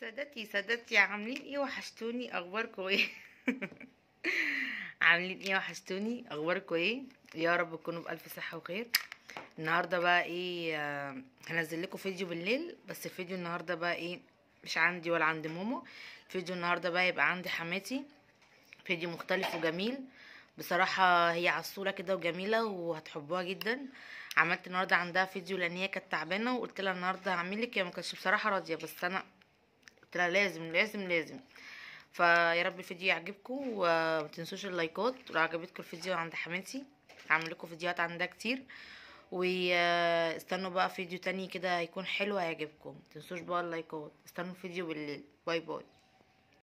سادتي سادتي عاملين ايه وحشتوني اخباركم ايه عاملين ايه وحشتوني اخباركم ايه يا رب تكونوا بالف صحه وخير النهارده بقى ايه آه، هنزل لكم فيديو بالليل بس الفيديو النهارده بقى ايه مش عندي ولا عند مومو الفيديو النهارده بقى يبقى عند حماتي فيديو مختلف وجميل بصراحة هي عصوره كده وجميلة وهتحبوها جدا عملت النهاردة عندها فيديو لان هي كانت تعبانة وقلت لها النهاردة هعملك هي مكانتش بصراحة راضية بس انا قلت لها لازم لازم لازم فيا رب الفيديو يعجبكم وما تنسوش اللايكات لو عجبتكم الفيديو عند حماتي هعمل لكم فيديوهات عندها كتير واستنوا بقى فيديو تاني كده هيكون حلو هيعجبكم متنسوش بقى اللايكات استنوا الفيديو بالليل باي باي